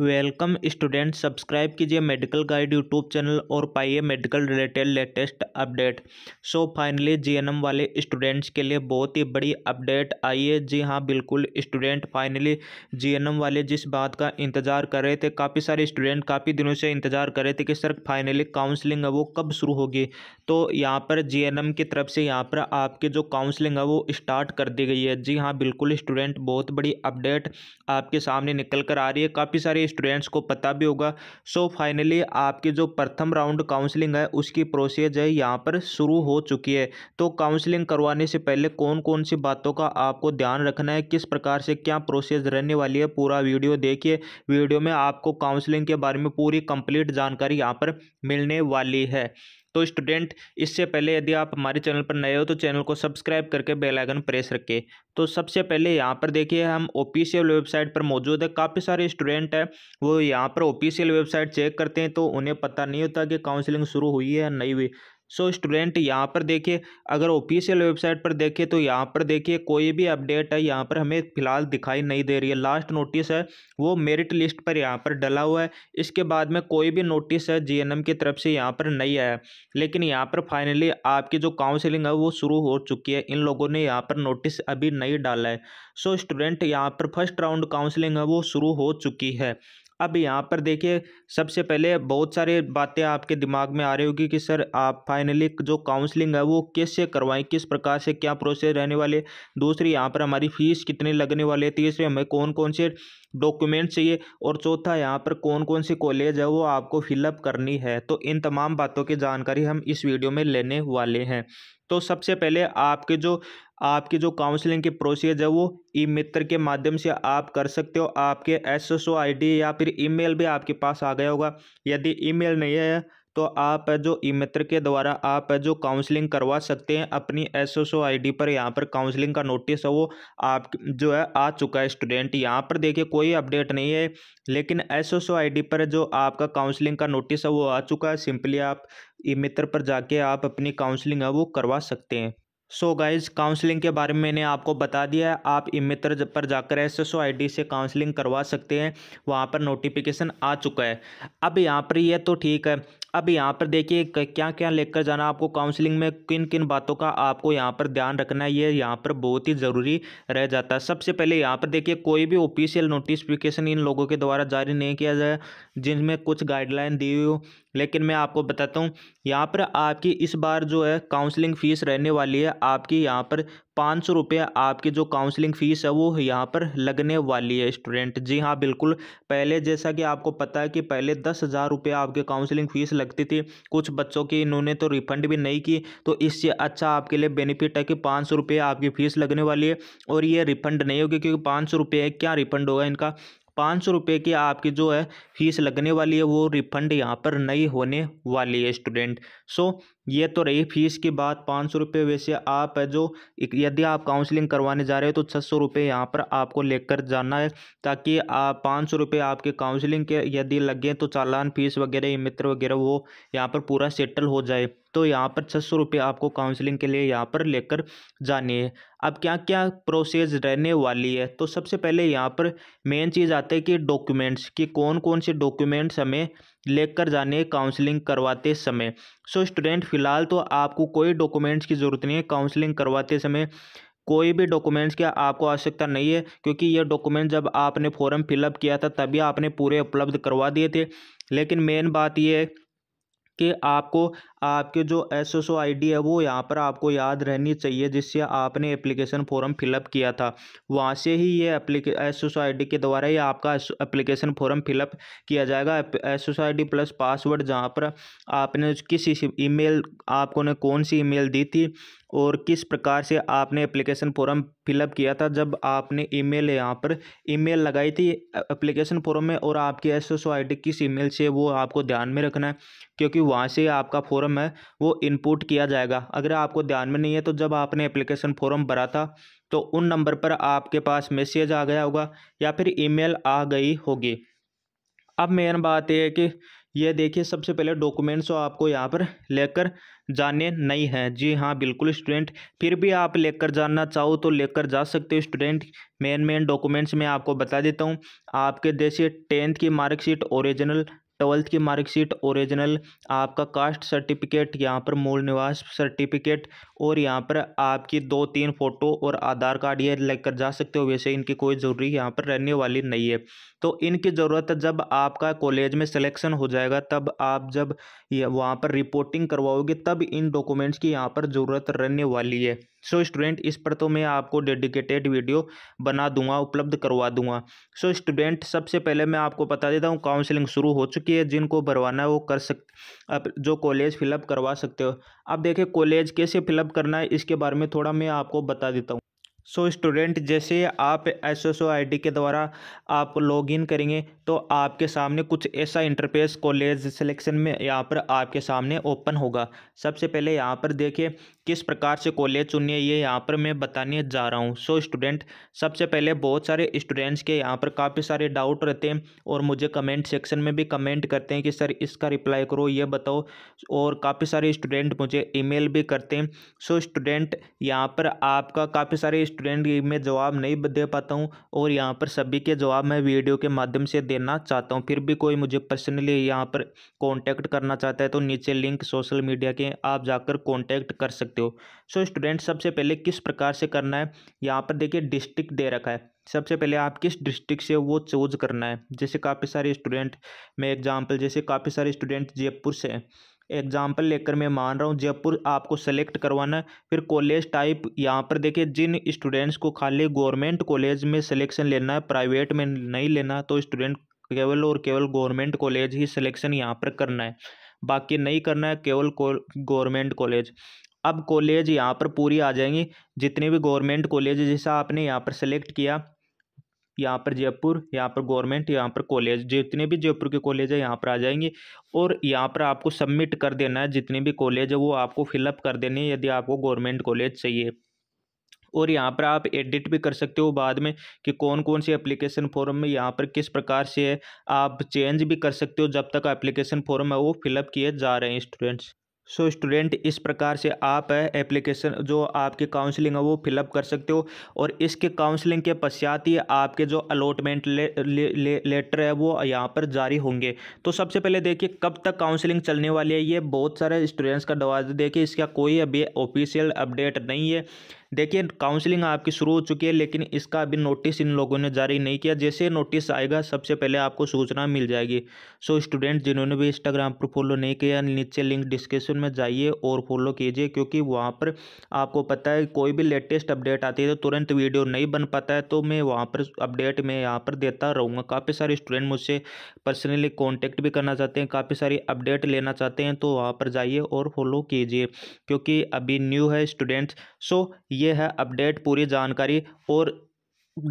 welcome student subscribe कीजिए medical guide YouTube channel और पाइए medical related latest update so finally GNM वाले students के लिए बहुत ही बड़ी अपडेट आई है जी हाँ बिल्कुल स्टूडेंट फाइनली जीएनएम वाले जिस बात का इंतज़ार कर रहे थे काफ़ी सारे स्टूडेंट काफ़ी दिनों से इंतज़ार कर रहे थे कि सर फाइनली काउंसलिंग है वो कब शुरू होगी तो यहाँ पर जी की तरफ से यहाँ पर आपकी जो काउंसलिंग है वो स्टार्ट कर दी गई है जी हाँ बिल्कुल स्टूडेंट बहुत बड़ी अपडेट आपके सामने निकल कर आ रही है काफ़ी सारे स्टूडेंट्स को पता भी होगा सो फाइनली आपके जो प्रथम राउंड काउंसलिंग है उसकी प्रोसेस है यहाँ पर शुरू हो चुकी है तो काउंसलिंग करवाने से पहले कौन कौन सी बातों का आपको ध्यान रखना है किस प्रकार से क्या प्रोसेस रहने वाली है पूरा वीडियो देखिए वीडियो में आपको काउंसलिंग के बारे में पूरी कंप्लीट जानकारी यहाँ पर मिलने वाली है तो स्टूडेंट इससे पहले यदि आप हमारे चैनल पर नए हो तो चैनल को सब्सक्राइब करके बेल आइकन प्रेस रखें तो सबसे पहले यहाँ पर देखिए हम ऑफिशियल वेबसाइट पर मौजूद है काफ़ी सारे स्टूडेंट हैं वो यहाँ पर ऑफिशियल वेबसाइट चेक करते हैं तो उन्हें पता नहीं होता कि काउंसलिंग शुरू हुई है या नहीं हुई सो so, स्टूडेंट यहाँ पर देखिए अगर ऑफिशियल वेबसाइट पर देखिए तो यहाँ पर देखिए कोई भी अपडेट है यहाँ पर हमें फिलहाल दिखाई नहीं दे रही है लास्ट नोटिस है वो मेरिट लिस्ट पर यहाँ पर डला हुआ है इसके बाद में कोई भी नोटिस है जीएनएम की तरफ से यहाँ पर नहीं आया लेकिन यहाँ पर फाइनली आपकी जो काउंसिलिंग है वो शुरू हो चुकी है इन लोगों ने यहाँ पर नोटिस अभी नहीं डाला है सो so, स्टूडेंट यहाँ पर फर्स्ट राउंड काउंसलिंग है वो शुरू हो चुकी है अब यहाँ पर देखिए सबसे पहले बहुत सारे बातें आपके दिमाग में आ रही होगी कि सर आप फाइनली जो काउंसलिंग है वो कैसे करवाएं किस प्रकार से क्या प्रोसेस रहने वाले दूसरी यहाँ पर हमारी फ़ीस कितने लगने वाले तीसरे हमें कौन कौन से डॉक्यूमेंट चाहिए और चौथा यहाँ पर कौन कौन से कॉलेज है वो आपको फिलअप करनी है तो इन तमाम बातों की जानकारी हम इस वीडियो में लेने वाले हैं तो सबसे पहले आपके जो आपकी जो काउंसलिंग की प्रोसीजर है वो ई मित्र के माध्यम से आप कर सकते हो आपके एस एस ओ या फिर ईमेल भी आपके पास आ गया होगा यदि ईमेल नहीं है तो आप जो ई मित्र के द्वारा आप जो काउंसलिंग करवा सकते हैं अपनी S S O I D पर यहाँ पर काउंसलिंग का नोटिस है वो आप जो है आ चुका है स्टूडेंट यहाँ पर देखिए कोई अपडेट नहीं है लेकिन S S O I D पर जो आपका काउंसलिंग का नोटिस है वो आ चुका है सिंपली आप ई मित्र पर जाके आप अपनी काउंसलिंग है वो करवा सकते हैं सो गाइज़ काउंसलिंग के बारे में मैंने आपको बता दिया है आप इमित्र पर जाकर S S O I D से काउंसलिंग करवा सकते हैं वहाँ पर नोटिफिकेशन आ चुका है अब यहाँ पर यह तो ठीक है अब यहाँ पर देखिए क्या क्या लेकर जाना आपको काउंसलिंग में किन किन बातों का आपको यहाँ पर ध्यान रखना है ये यहाँ पर बहुत ही ज़रूरी रह जाता है सबसे पहले यहाँ पर देखिए कोई भी ऑफिशियल नोटिफिकेशन इन लोगों के द्वारा जारी नहीं किया जाए जिनमें कुछ गाइडलाइन दी हुई हो लेकिन मैं आपको बताता हूँ यहाँ पर आपकी इस बार जो है काउंसलिंग फ़ीस रहने वाली है आपकी यहाँ पर पाँच सौ रुपये आपकी जो काउंसलिंग फ़ीस है वो यहाँ पर लगने वाली है स्टूडेंट जी हाँ बिल्कुल पहले जैसा कि आपको पता है कि पहले दस हज़ार रुपये आपकी काउंसलिंग फ़ीस लगती थी कुछ बच्चों की इन्होंने तो रिफंड भी नहीं की तो इससे अच्छा आपके लिए बेनिफिट है कि पाँच सौ रुपये आपकी फ़ीस लगने वाली है और ये रिफंड नहीं होगी क्योंकि पाँच सौ रुपये क्या रिफंड होगा इनका पाँच सौ रुपये की आपकी जो है फ़ीस लगने वाली है वो रिफ़ंड यहाँ पर नहीं होने वाली है स्टूडेंट सो so, ये तो रही फीस की बात पाँच सौ रुपये वैसे आप है जो यदि आप काउंसलिंग करवाने जा रहे हो तो छः सौ रुपये यहाँ पर आपको लेकर जाना है ताकि आप पाँच सौ रुपये आपके काउंसलिंग के यदि लगे तो चालान फीस वगैरह मित्र वगैरह वो यहाँ पर पूरा सेटल हो जाए तो यहाँ पर छः सौ रुपये आपको काउंसलिंग के लिए यहाँ पर लेकर जानी है अब क्या क्या प्रोसेस रहने वाली है तो सबसे पहले यहाँ पर मेन चीज़ आती है कि डॉक्यूमेंट्स कि कौन कौन से डॉक्यूमेंट्स हमें लेकर जाने काउंसलिंग करवाते समय सो स्टूडेंट फ़िलहाल तो आपको कोई डॉक्यूमेंट्स की ज़रूरत नहीं है काउंसलिंग करवाते समय कोई भी डॉक्यूमेंट्स की आपको आवश्यकता नहीं है क्योंकि ये डॉक्यूमेंट जब आपने फॉर्म फिलअप किया था तभी आपने पूरे उपलब्ध करवा दिए थे लेकिन मेन बात ये है कि आपको आपके जो S S O I D है वो यहाँ पर आपको याद रहनी चाहिए जिससे आपने एप्लीकेशन फॉर्म फिलअप किया था वहाँ से ही ये एप्लीके S S O I D के द्वारा ही आपका एप्लीकेशन फॉर्म फिलअप किया जाएगा S S O I D plus password जहाँ पर आपने किस ईमेल आपको ने कौन सी ईमेल दी थी और किस प्रकार से आपने एप्लीकेशन फॉर्म फिलअप किया था जब आपने ईमेल यहाँ पर ईमेल लगाई थी एप्लीकेशन फॉर्म में और आपकी S S O I D किस ईमेल से वो आपको ध्यान में रखना है क्योंकि वहाँ से आपका फॉर्म फॉर्म है वो इनपुट किया जाएगा अगर आपको ध्यान में नहीं है तो जब आपने एप्लीकेशन फॉर्म भरा था तो उन नंबर पर आपके पास मैसेज आ गया होगा या फिर ईमेल आ गई होगी अब मेन बात यह है कि ये देखिए सबसे पहले डॉक्यूमेंट्स तो आपको यहाँ पर लेकर जाने नहीं हैं जी हाँ बिल्कुल स्टूडेंट फिर भी आप लेकर जानना चाहो तो लेकर जा सकते हो स्टूडेंट मेन मेन डॉक्यूमेंट्स मैं आपको बता देता हूँ आपके जैसे टेंथ की मार्कशीट ओरिजिनल ट्वेल्थ की मार्कशीट ओरिजिनल आपका कास्ट सर्टिफिकेट यहाँ पर मूल निवास सर्टिफिकेट और यहाँ पर आपकी दो तीन फ़ोटो और आधार कार्ड ये लेकर जा सकते हो वैसे इनकी कोई ज़रूरी यहाँ पर रहने वाली नहीं है तो इनकी ज़रूरत जब आपका कॉलेज में सिलेक्शन हो जाएगा तब आप जब वहाँ पर रिपोर्टिंग करवाओगे तब इन डॉक्यूमेंट्स की यहाँ पर ज़रूरत रहने वाली है सो so, स्टूडेंट इस पर तो मैं आपको डेडिकेटेड वीडियो बना दूंगा उपलब्ध करवा दूंगा सो so, स्टूडेंट सबसे पहले मैं आपको बता देता हूँ काउंसलिंग शुरू हो चुकी है जिनको भरवाना है वो कर सक आप जो कॉलेज फिलअप करवा सकते हो अब देखें कॉलेज कैसे फिलअप करना है इसके बारे में थोड़ा मैं आपको बता देता हूँ सो so, स्टूडेंट जैसे आप S S O I D के द्वारा आप लॉग इन करेंगे तो आपके सामने कुछ ऐसा इंटरफेस कॉलेज सिलेक्शन में यहाँ पर आपके सामने ओपन होगा सबसे पहले यहाँ पर देखिए किस प्रकार से कॉलेज चुनिए ये यहाँ पर मैं बताने जा रहा हूँ सो स्टूडेंट सबसे पहले बहुत सारे स्टूडेंट्स के यहाँ पर काफ़ी सारे डाउट रहते हैं और मुझे कमेंट सेक्शन में भी कमेंट करते हैं कि सर इसका रिप्लाई करो ये बताओ और काफ़ी सारे स्टूडेंट मुझे ईमेल भी करते हैं सो स्टूडेंट यहाँ पर आपका काफ़ी सारे स्टूडेंट में जवाब नहीं दे पाता हूँ और यहाँ पर सभी के जवाब मैं वीडियो के माध्यम से देना चाहता हूँ फिर भी कोई मुझे पर्सनली यहाँ पर कॉन्टैक्ट करना चाहता है तो नीचे लिंक सोशल मीडिया के आप जाकर कॉन्टैक्ट कर सकते सकते हो सो स्टूडेंट सबसे पहले किस प्रकार से करना है यहाँ पर देखिए डिस्ट्रिक्ट दे रखा है सबसे पहले आप किस डिस्ट्रिक्ट से वो चूज करना है जैसे काफ़ी सारे स्टूडेंट मैं एग्जाम्पल जैसे काफ़ी सारे स्टूडेंट जयपुर से हैं एग्जाम्पल लेकर मैं मान रहा हूँ जयपुर आपको सेलेक्ट करवाना फिर कॉलेज टाइप यहाँ पर देखिए जिन स्टूडेंट्स को खाली गवर्नमेंट कॉलेज में सिलेक्शन लेना है प्राइवेट में नहीं लेना तो स्टूडेंट केवल और केवल गवर्नमेंट कॉलेज ही सिलेक्शन यहाँ पर करना है बाकी नहीं करना है केवल गवर्नमेंट कॉलेज अब कॉलेज यहाँ पर पूरी आ जाएंगी जितने भी गवर्नमेंट कॉलेज जैसा आपने यहाँ पर सेलेक्ट किया यहाँ पर जयपुर यहाँ पर गवर्नमेंट यहाँ पर कॉलेज जितने भी जयपुर के कॉलेज है यहाँ पर आ जाएंगे और यहाँ पर आपको सबमिट कर देना है जितने भी कॉलेज है वो आपको फिलअप कर देने यदि आपको गवर्नमेंट कॉलेज चाहिए और यहाँ पर आप एडिट भी कर सकते हो बाद में कि कौन कौन सी एप्लीकेशन फॉर्म में यहाँ पर किस प्रकार से है आप चेंज भी कर सकते हो जब तक एप्लीकेशन फॉर्म है वो फिलअप किए जा रहे हैं स्टूडेंट्स सो so, स्टूडेंट इस प्रकार से आप एप्लीकेशन जो आपकी काउंसलिंग है वो फिलअप कर सकते हो और इसके काउंसलिंग के पश्चात ही आपके जो अलॉटमेंट ले, ले, ले, लेटर है वो यहाँ पर जारी होंगे तो सबसे पहले देखिए कब तक काउंसलिंग चलने वाली है ये बहुत सारे स्टूडेंट्स का दवा देखिए इसका कोई अभी ऑफिशियल अपडेट नहीं है देखिए काउंसलिंग आपकी शुरू हो चुकी है लेकिन इसका अभी नोटिस इन लोगों ने जारी नहीं किया जैसे नोटिस आएगा सबसे पहले आपको सूचना मिल जाएगी सो स्टूडेंट जिन्होंने भी इंस्टाग्राम पर फॉलो नहीं किया नीचे लिंक डिस्क्रिप्शन में जाइए और फॉलो कीजिए क्योंकि वहाँ पर आपको पता है कोई भी लेटेस्ट अपडेट आती है तो तुरंत वीडियो नहीं बन पाता है तो मैं वहाँ पर अपडेट में यहाँ पर देता रहूँगा काफ़ी सारे स्टूडेंट मुझसे पर्सनली कॉन्टेक्ट भी करना चाहते हैं काफ़ी सारी अपडेट लेना चाहते हैं तो वहाँ पर जाइए और फॉलो कीजिए क्योंकि अभी न्यू है स्टूडेंट्स सो ये है अपडेट पूरी जानकारी और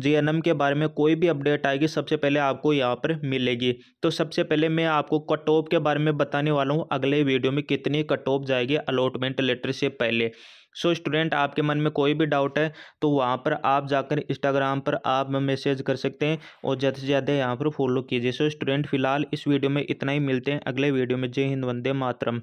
जे के बारे में कोई भी अपडेट आएगी सबसे पहले आपको यहाँ पर मिलेगी तो सबसे पहले मैं आपको कट ऑफ के बारे में बताने वाला हूँ अगले वीडियो में कितनी कट ऑफ जाएगी अलॉटमेंट लेटर से पहले सो so, स्टूडेंट आपके मन में कोई भी डाउट है तो वहाँ पर आप जाकर इंस्टाग्राम पर आप मैसेज कर सकते हैं और ज़्यादा से ज़्यादा यहाँ पर फॉलो कीजिए सो स्टूडेंट फिलहाल इस वीडियो में इतना ही मिलते हैं अगले वीडियो में जय हिंद वंदे मातरम